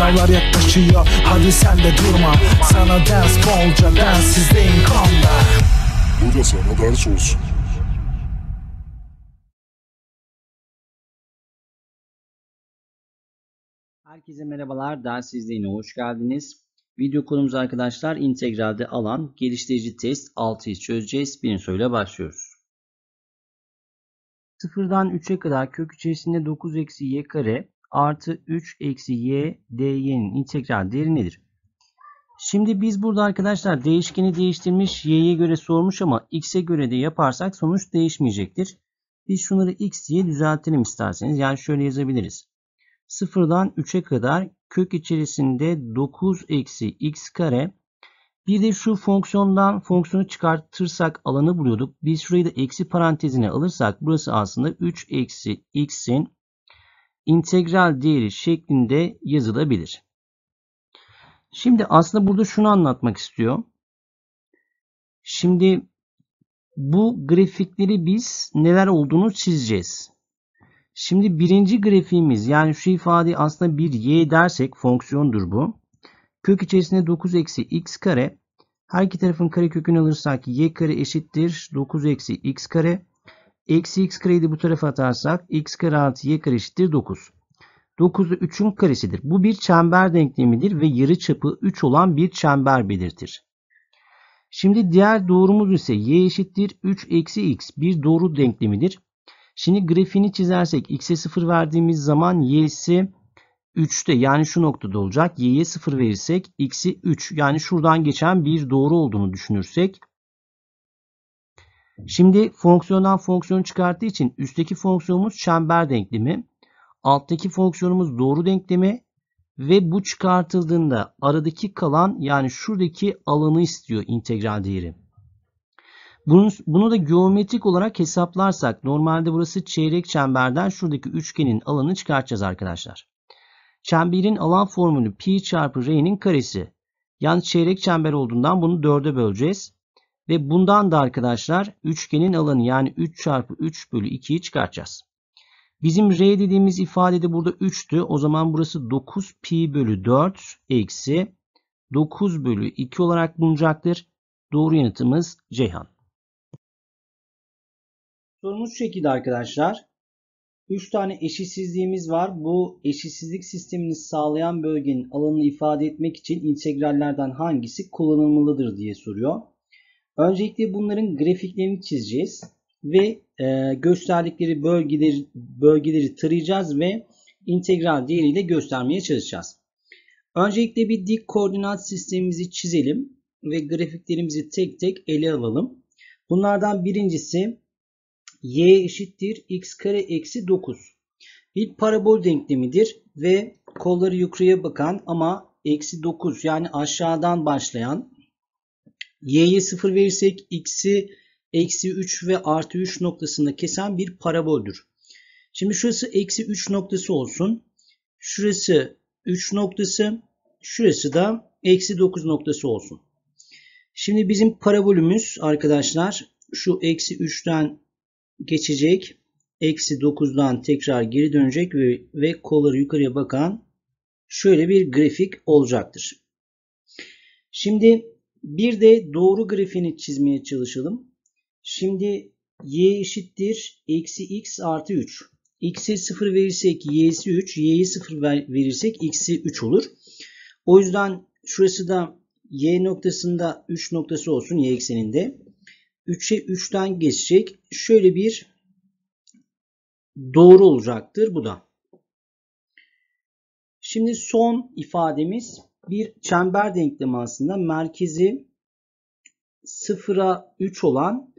Sınavlar yaklaşıyor hadi sen de durma Sana ders bolca densizdeyim kanla Bu da sana ders olsun Herkese merhabalar, ders izleyine hoş geldiniz. Video konumuz arkadaşlar integralde alan geliştirici test 6'yı çözeceğiz. Birinci soruyla başlıyoruz. 0'dan 3'e kadar kök içerisinde 9 eksi y kare artı 3 eksi y dy'nin integral değeri nedir? Şimdi biz burada arkadaşlar değişkeni değiştirmiş y'ye göre sormuş ama x'e göre de yaparsak sonuç değişmeyecektir. Biz şunları x diye düzeltelim isterseniz. Yani şöyle yazabiliriz. 0'dan 3'e kadar kök içerisinde 9 eksi x kare. Bir de şu fonksiyondan fonksiyonu çıkartırsak alanı buluyorduk. Biz şurayı da eksi parantezine alırsak burası aslında 3 eksi x'in integral değeri şeklinde yazılabilir. Şimdi aslında burada şunu anlatmak istiyor. Şimdi bu grafikleri biz neler olduğunu çizeceğiz. Şimdi birinci grafiğimiz yani şu ifade aslında bir y dersek fonksiyondur bu. Kök içerisinde 9 eksi x kare. Her iki tarafın kare kökünü alırsak y kare eşittir 9 eksi x kare. Eksi x kareyi de bu tarafa atarsak x kare artı y kare eşittir 9. 9'u 3'ün karesidir. Bu bir çember denklemidir ve yarı çapı 3 olan bir çember belirtir. Şimdi diğer doğrumuz ise y eşittir 3 eksi x bir doğru denklemidir. Şimdi grafiğini çizersek x'e 0 verdiğimiz zaman y'si 3'te yani şu noktada olacak. y'ye 0 verirsek x'i 3 yani şuradan geçen bir doğru olduğunu düşünürsek Şimdi fonksiyondan fonksiyon çıkarttığı için üstteki fonksiyonumuz çember denklemi. Alttaki fonksiyonumuz doğru denklemi. Ve bu çıkartıldığında aradaki kalan yani şuradaki alanı istiyor integral değeri. Bunu, bunu da geometrik olarak hesaplarsak normalde burası çeyrek çemberden şuradaki üçgenin alanını çıkartacağız arkadaşlar. Çemberin alan formülü pi çarpı r'nin karesi. Yani çeyrek çember olduğundan bunu 4'e böleceğiz. Ve bundan da arkadaşlar üçgenin alanı yani 3 çarpı 3 bölü 2'yi çıkartacağız. Bizim R dediğimiz ifadede burada 3'tü. O zaman burası 9 pi bölü 4 eksi 9 bölü 2 olarak bulunacaktır. Doğru yanıtımız Ceyhan. Sorumuz şu şekilde arkadaşlar. 3 tane eşitsizliğimiz var. Bu eşitsizlik sistemini sağlayan bölgenin alanını ifade etmek için integrallerden hangisi kullanılmalıdır diye soruyor. Öncelikle bunların grafiklerini çizeceğiz ve e, gösterdikleri bölgeleri, bölgeleri tarayacağız ve integral değeriyle göstermeye çalışacağız. Öncelikle bir dik koordinat sistemimizi çizelim ve grafiklerimizi tek tek ele alalım. Bunlardan birincisi y eşittir x kare eksi 9. Bir parabol denklemidir ve kolları yukarıya bakan ama eksi 9 yani aşağıdan başlayan y'ye 0 verirsek x'i eksi 3 ve artı 3 noktasında kesen bir paraboldür. Şimdi şurası eksi 3 noktası olsun. Şurası 3 noktası. Şurası da eksi 9 noktası olsun. Şimdi bizim parabolümüz arkadaşlar şu eksi 3'ten geçecek. Eksi 9'dan tekrar geri dönecek ve, ve kolları yukarıya bakan şöyle bir grafik olacaktır. Şimdi bir de doğru grafiğini çizmeye çalışalım. Şimdi y eşittir eksi x artı 3. x'e 0 verirsek y'si 3, y'ye 0 verirsek x'i 3 olur. O yüzden şurası da y noktasında 3 noktası olsun y ekseninde. 3'e 3'ten geçecek. Şöyle bir doğru olacaktır bu da. Şimdi son ifademiz bir çember denklemi aslında. Merkezi 0'a 3 olan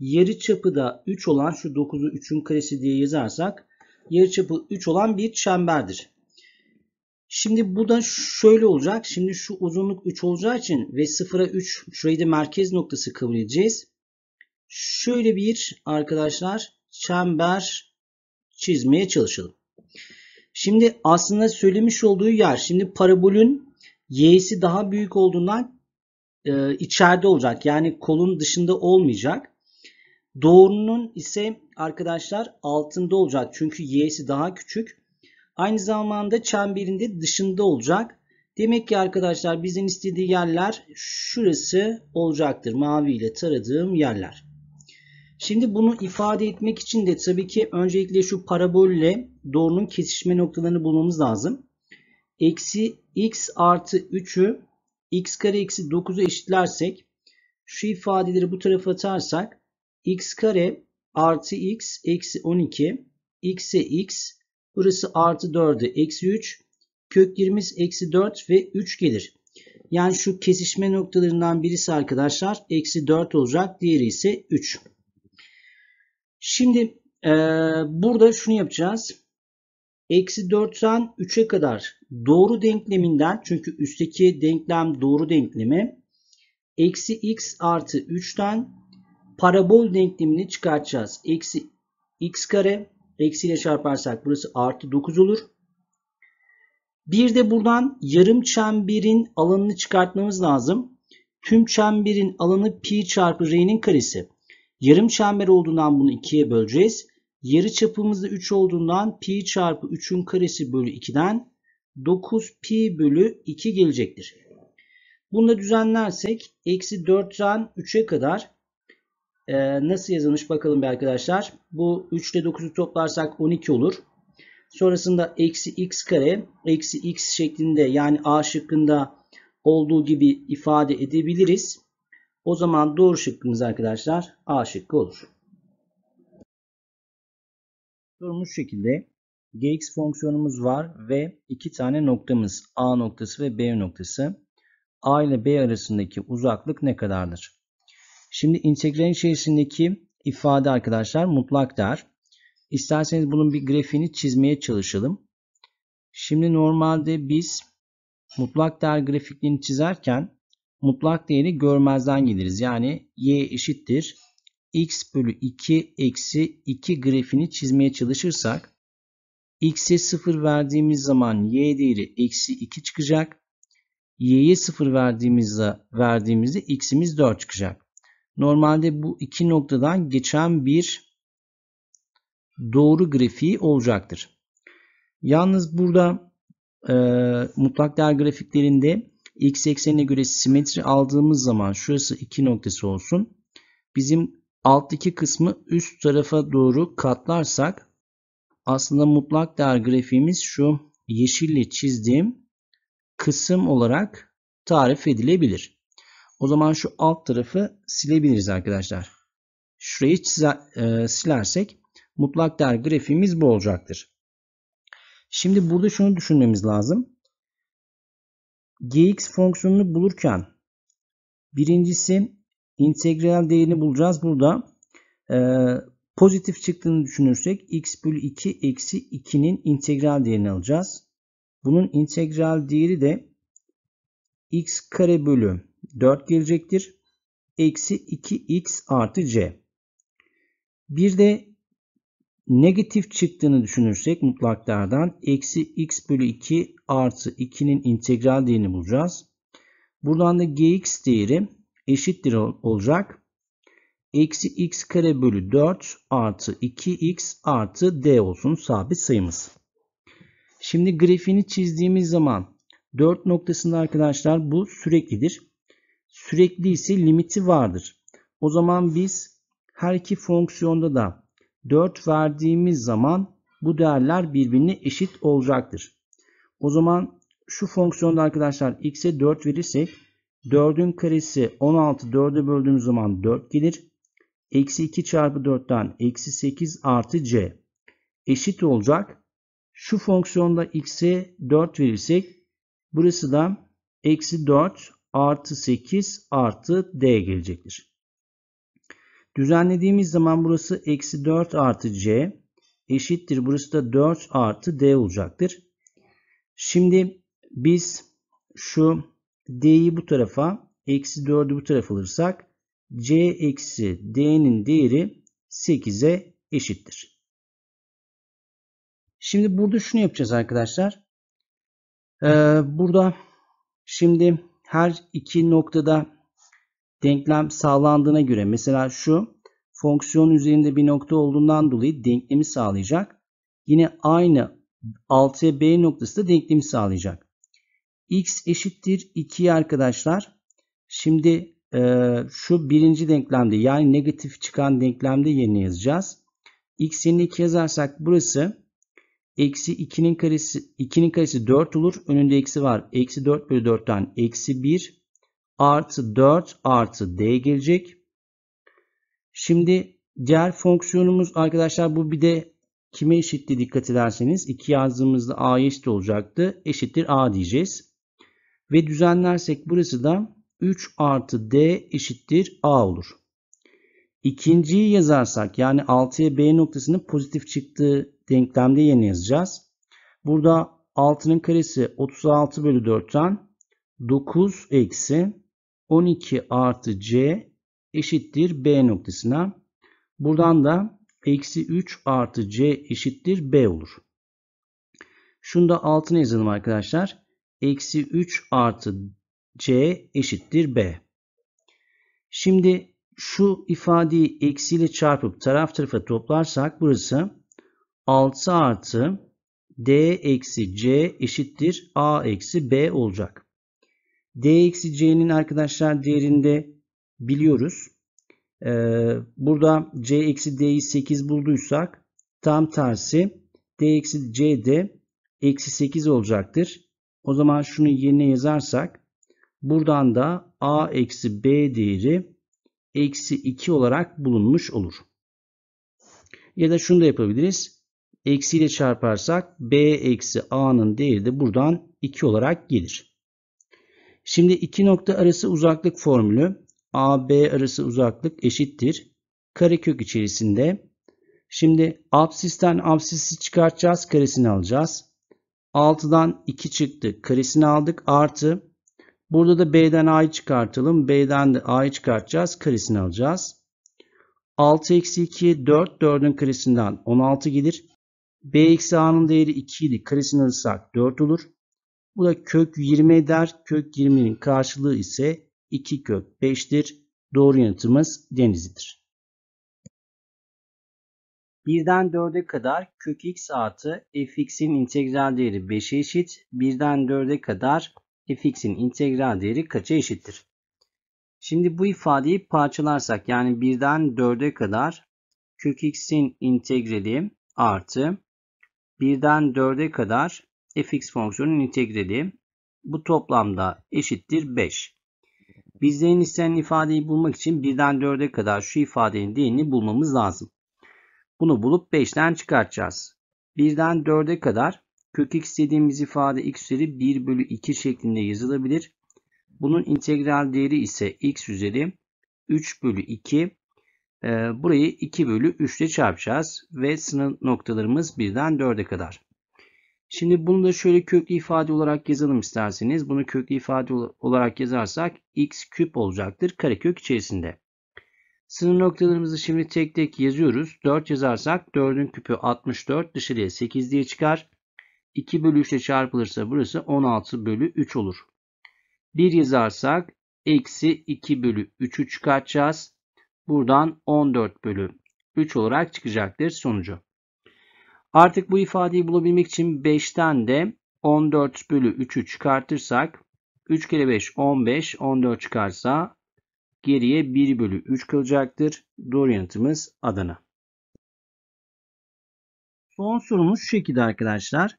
yarı çapı da 3 olan şu 9'u 3'ün karesi diye yazarsak yarı çapı 3 olan bir çemberdir. Şimdi bu da şöyle olacak. Şimdi şu uzunluk 3 olacağı için ve 0'a 3 şurayı da merkez noktası kabul edeceğiz. Şöyle bir arkadaşlar çember çizmeye çalışalım. Şimdi aslında söylemiş olduğu yer şimdi parabolün y'si daha büyük olduğundan e, içeride olacak. Yani kolun dışında olmayacak. Doğrunun ise arkadaşlar altında olacak. Çünkü y'si daha küçük. Aynı zamanda çemberinde dışında olacak. Demek ki arkadaşlar bizim istediği yerler şurası olacaktır. Mavi ile taradığım yerler. Şimdi bunu ifade etmek için de tabii ki öncelikle şu parabolle doğrunun kesişme noktalarını bulmamız lazım eksi x artı 3'ü x kare eksi 9'u eşitlersek şu ifadeleri bu tarafa atarsak x kare artı x eksi 12 x'e x burası artı 4'e eksi 3 kök 20'miz eksi 4 ve 3 gelir. Yani şu kesişme noktalarından birisi arkadaşlar eksi 4 olacak. Diğeri ise 3. Şimdi e, burada şunu yapacağız. Eksi 4'ten 3'e kadar doğru denkleminden çünkü üstteki denklem doğru denklemi. Eksi x artı 3'ten parabol denklemini çıkartacağız. Eksi x kare eksiyle çarparsak burası artı 9 olur. Bir de buradan yarım çemberin alanını çıkartmamız lazım. Tüm çemberin alanı pi çarpı r'nin karesi. Yarım çember olduğundan bunu ikiye böleceğiz. Yarı çapımızda 3 olduğundan pi çarpı 3'ün karesi bölü 2'den 9 pi bölü 2 gelecektir. Bunu da düzenlersek eksi 4'ten 3'e kadar e, nasıl yazılmış bakalım bir arkadaşlar. Bu 3 ile 9'u toplarsak 12 olur. Sonrasında eksi x kare eksi x şeklinde yani a şıkkında olduğu gibi ifade edebiliriz. O zaman doğru şıkkımız arkadaşlar a şıkkı olur. Durmuş şekilde gx fonksiyonumuz var ve iki tane noktamız a noktası ve b noktası. a ile b arasındaki uzaklık ne kadardır? Şimdi integralin içerisindeki ifade arkadaşlar mutlak değer. İsterseniz bunun bir grafiğini çizmeye çalışalım. Şimdi normalde biz mutlak değer grafiklerini çizerken mutlak değeri görmezden geliriz. Yani y eşittir x bölü 2 eksi 2 grafiğini çizmeye çalışırsak x'e 0 verdiğimiz zaman y değeri eksi 2 çıkacak. y'ye 0 verdiğimizde, verdiğimizde x'imiz 4 çıkacak. Normalde bu iki noktadan geçen bir doğru grafiği olacaktır. Yalnız burada e, mutlak değer grafiklerinde x eksenine göre simetri aldığımız zaman şurası 2 noktası olsun. Bizim alttaki kısmı üst tarafa doğru katlarsak aslında mutlak değer grafiğimiz şu yeşille çizdiğim kısım olarak tarif edilebilir. O zaman şu alt tarafı silebiliriz arkadaşlar. Şurayı çize, e, silersek mutlak değer grafiğimiz bu olacaktır. Şimdi burada şunu düşünmemiz lazım. Gx fonksiyonunu bulurken birincisi Integral değerini bulacağız. Burada e, pozitif çıktığını düşünürsek x bölü 2 eksi 2'nin integral değerini alacağız. Bunun integral değeri de x kare bölü 4 gelecektir. Eksi 2x artı c. Bir de negatif çıktığını düşünürsek mutlaklardan eksi x bölü 2 artı 2'nin integral değerini bulacağız. Buradan da gx değeri eşittir olacak. Eksi x kare bölü 4 artı 2x artı d olsun sabit sayımız. Şimdi grafiğini çizdiğimiz zaman 4 noktasında arkadaşlar bu süreklidir. Sürekli ise limiti vardır. O zaman biz her iki fonksiyonda da 4 verdiğimiz zaman bu değerler birbirine eşit olacaktır. O zaman şu fonksiyonda arkadaşlar x'e 4 verirsek 4'ün karesi 16 4'e böldüğümüz zaman 4 gelir. Eksi 2 çarpı 4'ten eksi 8 artı c eşit olacak. Şu fonksiyonda x'e 4 verirsek burası da eksi 4 artı 8 artı d gelecektir. Düzenlediğimiz zaman burası eksi 4 artı c eşittir. Burası da 4 artı d olacaktır. Şimdi biz şu D'yi bu tarafa, eksi 4'ü bu tarafa alırsak C eksi D'nin değeri 8'e eşittir. Şimdi burada şunu yapacağız arkadaşlar. Ee, burada şimdi her iki noktada denklem sağlandığına göre mesela şu fonksiyon üzerinde bir nokta olduğundan dolayı denklemi sağlayacak. Yine aynı 6'ya B noktası da denklemi sağlayacak x eşittir 2 arkadaşlar. Şimdi e, şu birinci denklemde yani negatif çıkan denklemde yerine yazacağız. x yerine 2 yazarsak burası eksi 2'nin karesi 2'nin karesi 4 olur. Önünde eksi var. Eksi 4 bölü 4'ten eksi 1 artı 4 artı d gelecek. Şimdi diğer fonksiyonumuz arkadaşlar bu bir de kime eşitti dikkat ederseniz 2 yazdığımızda a eşit olacaktı. Eşittir a diyeceğiz ve düzenlersek burası da 3 artı D eşittir A olur. İkinciyi yazarsak yani 6'ya B noktasının pozitif çıktığı denklemde yeni yazacağız. Burada 6'nın karesi 36 bölü 4'ten 9 eksi 12 artı C eşittir B noktasına. Buradan da eksi 3 artı C eşittir B olur. Şunu da altına yazalım arkadaşlar eksi 3 artı c eşittir b. Şimdi şu ifadeyi eksiyle çarpıp taraf tarafa toplarsak burası 6 artı d eksi c eşittir a eksi b olacak. d eksi c'nin arkadaşlar değerinde biliyoruz. Ee, burada c eksi d'yi 8 bulduysak tam tersi d eksi c de eksi 8 olacaktır. O zaman şunu yerine yazarsak buradan da a eksi b değeri eksi 2 olarak bulunmuş olur. Ya da şunu da yapabiliriz. Eksi ile çarparsak b eksi a'nın değeri de buradan 2 olarak gelir. Şimdi iki nokta arası uzaklık formülü a b arası uzaklık eşittir. Karekök içerisinde. Şimdi absisten absisi çıkartacağız karesini alacağız. 6'dan 2 çıktı. Karesini aldık. Artı. Burada da B'den A'yı çıkartalım. B'den de A'yı çıkartacağız. Karesini alacağız. 6 eksi 2 4. 4'ün karesinden 16 gelir. B eksi A'nın değeri 2 idi. Karesini alırsak 4 olur. Bu da kök 20 eder. Kök 20'nin karşılığı ise 2 kök 5'tir. Doğru yanıtımız Denizli'dir. 1'den 4'e kadar kök x artı fx'in integral değeri 5'e eşit. 1'den 4'e kadar fx'in integral değeri kaça eşittir? Şimdi bu ifadeyi parçalarsak yani 1'den 4'e kadar kök x'in integrali artı 1'den 4'e kadar fx fonksiyonunun integrali bu toplamda eşittir 5. Bizden istenen ifadeyi bulmak için 1'den 4'e kadar şu ifadenin değerini bulmamız lazım. Bunu bulup 5'ten çıkartacağız. 1'den 4'e kadar kök x dediğimiz ifade x üzeri 1 bölü 2 şeklinde yazılabilir. Bunun integral değeri ise x üzeri 3 bölü 2. Ee, burayı 2 bölü 3 ile çarpacağız ve sınır noktalarımız 1'den 4'e kadar. Şimdi bunu da şöyle köklü ifade olarak yazalım isterseniz. Bunu köklü ifade olarak yazarsak x küp olacaktır karekök içerisinde. Sınır noktalarımızı şimdi tek tek yazıyoruz. 4 yazarsak 4'ün küpü 64 dışarıya 8 diye çıkar. 2 bölü 3 ile çarpılırsa burası 16 bölü 3 olur. 1 yazarsak eksi 2 bölü 3'ü çıkartacağız. Buradan 14 bölü 3 olarak çıkacaktır sonucu. Artık bu ifadeyi bulabilmek için 5'ten de 14 bölü 3'ü çıkartırsak 3 kere 5 15 14 çıkarsa geriye 1 bölü 3 kalacaktır. Doğru yanıtımız Adana. Son sorumuz şu şekilde arkadaşlar.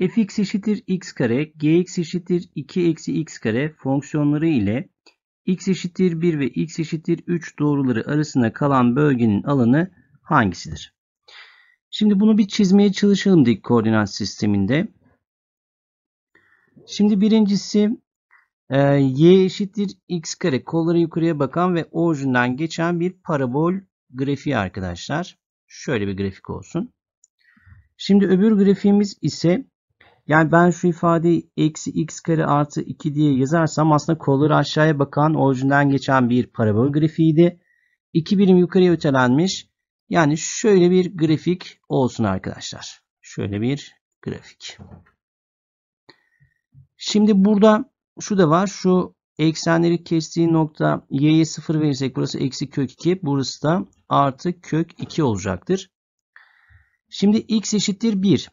fx eşittir x kare, gx eşittir 2 eksi x kare fonksiyonları ile x eşittir 1 ve x eşittir 3 doğruları arasında kalan bölgenin alanı hangisidir? Şimdi bunu bir çizmeye çalışalım dik koordinat sisteminde. Şimdi birincisi ee, y eşittir x kare kolları yukarıya bakan ve orijinal geçen bir parabol grafiği arkadaşlar. Şöyle bir grafik olsun. Şimdi öbür grafiğimiz ise yani ben şu ifadeyi eksi x kare artı 2 diye yazarsam aslında kolları aşağıya bakan orijinden geçen bir parabol grafiğiydi. 2 birim yukarıya ötelenmiş. Yani şöyle bir grafik olsun arkadaşlar. Şöyle bir grafik. Şimdi burada şu da var. Şu eksenleri kestiği nokta y'ye 0 verirsek burası eksi kök 2. Burası da artı kök 2 olacaktır. Şimdi x eşittir 1.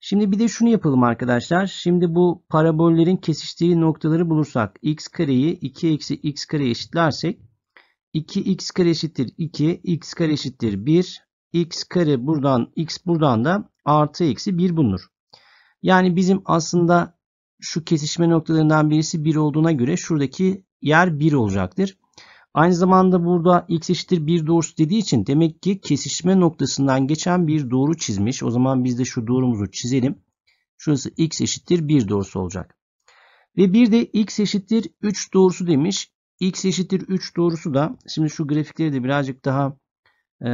Şimdi bir de şunu yapalım arkadaşlar. Şimdi bu parabollerin kesiştiği noktaları bulursak x kareyi 2 eksi x kare eşitlersek 2x kare eşittir 2, x kare eşittir 1, x kare buradan, x buradan da artı eksi 1 bulunur. Yani bizim aslında şu kesişme noktalarından birisi 1 olduğuna göre şuradaki yer 1 olacaktır. Aynı zamanda burada x eşittir 1 doğrusu dediği için demek ki kesişme noktasından geçen bir doğru çizmiş. O zaman biz de şu doğrumuzu çizelim. Şurası x eşittir 1 doğrusu olacak. Ve bir de x eşittir 3 doğrusu demiş. x eşittir 3 doğrusu da şimdi şu grafikleri de birazcık daha e,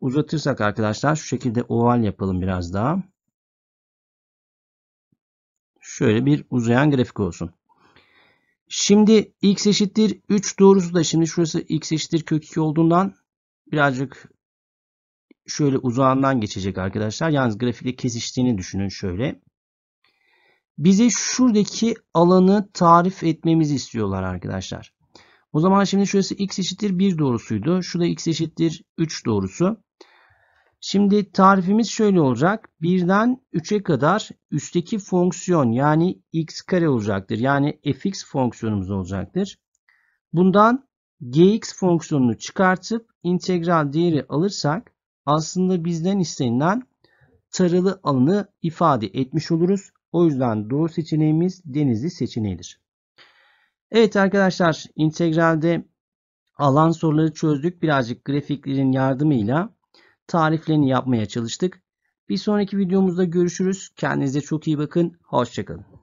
uzatırsak arkadaşlar şu şekilde oval yapalım biraz daha şöyle bir uzayan grafik olsun. Şimdi x eşittir 3 doğrusu da şimdi şurası x eşittir kök 2 olduğundan birazcık şöyle uzağından geçecek arkadaşlar. Yalnız grafikle kesiştiğini düşünün şöyle. Bize şuradaki alanı tarif etmemizi istiyorlar arkadaşlar. O zaman şimdi şurası x eşittir 1 doğrusuydu. Şu da x eşittir 3 doğrusu. Şimdi tarifimiz şöyle olacak. 1'den 3'e kadar üstteki fonksiyon yani x kare olacaktır. Yani fx fonksiyonumuz olacaktır. Bundan gx fonksiyonunu çıkartıp integral değeri alırsak aslında bizden istenilen taralı alanı ifade etmiş oluruz. O yüzden doğru seçeneğimiz denizli seçeneğidir. Evet arkadaşlar integralde alan soruları çözdük. Birazcık grafiklerin yardımıyla tariflerini yapmaya çalıştık. Bir sonraki videomuzda görüşürüz. Kendinize çok iyi bakın. Hoşçakalın.